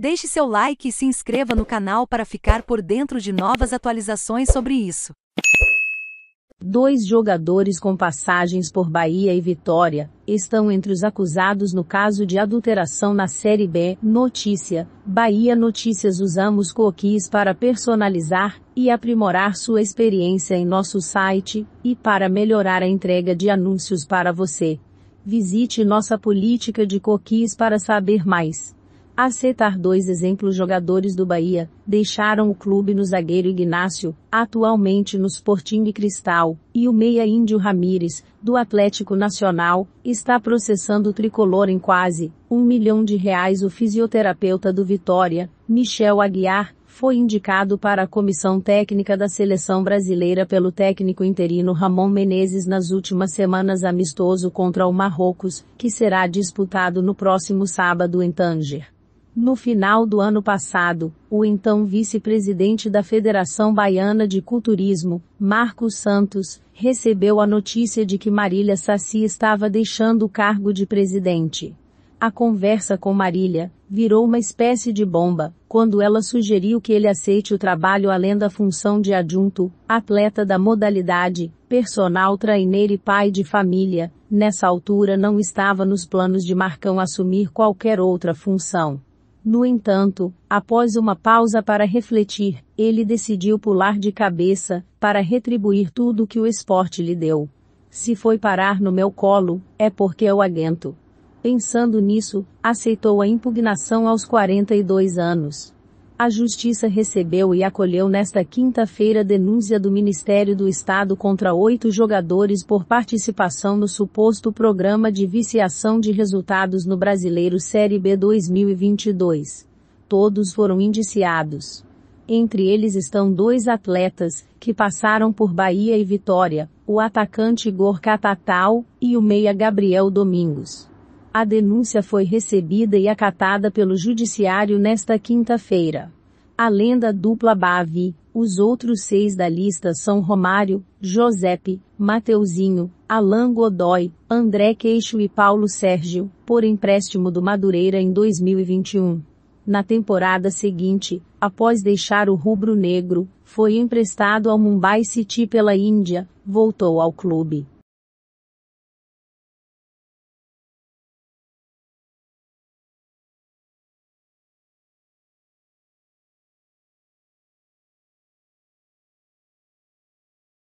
Deixe seu like e se inscreva no canal para ficar por dentro de novas atualizações sobre isso. Dois jogadores com passagens por Bahia e Vitória estão entre os acusados no caso de adulteração na Série B. Notícia: Bahia Notícias usamos cookies para personalizar e aprimorar sua experiência em nosso site e para melhorar a entrega de anúncios para você. Visite nossa política de cookies para saber mais. A citar dois exemplos jogadores do Bahia, deixaram o clube no zagueiro Ignácio, atualmente no Sporting Cristal, e o meia Índio Ramírez, do Atlético Nacional, está processando o tricolor em quase um milhão de reais. O fisioterapeuta do Vitória, Michel Aguiar, foi indicado para a comissão técnica da seleção brasileira pelo técnico interino Ramon Menezes nas últimas semanas amistoso contra o Marrocos, que será disputado no próximo sábado em Tanger. No final do ano passado, o então vice-presidente da Federação Baiana de Culturismo, Marcos Santos, recebeu a notícia de que Marília Saci estava deixando o cargo de presidente. A conversa com Marília virou uma espécie de bomba, quando ela sugeriu que ele aceite o trabalho além da função de adjunto, atleta da modalidade, personal trainer e pai de família. Nessa altura não estava nos planos de Marcão assumir qualquer outra função. No entanto, após uma pausa para refletir, ele decidiu pular de cabeça, para retribuir tudo que o esporte lhe deu. Se foi parar no meu colo, é porque eu aguento. Pensando nisso, aceitou a impugnação aos 42 anos. A Justiça recebeu e acolheu nesta quinta-feira denúncia do Ministério do Estado contra oito jogadores por participação no suposto programa de viciação de resultados no Brasileiro Série B 2022. Todos foram indiciados. Entre eles estão dois atletas, que passaram por Bahia e Vitória, o atacante Igor Tatal, e o meia Gabriel Domingos. A denúncia foi recebida e acatada pelo Judiciário nesta quinta-feira. Além da dupla Bavi, os outros seis da lista são Romário, Josepe, Mateuzinho, Alain Godoy, André Queixo e Paulo Sérgio, por empréstimo do Madureira em 2021. Na temporada seguinte, após deixar o rubro negro, foi emprestado ao Mumbai City pela Índia, voltou ao clube.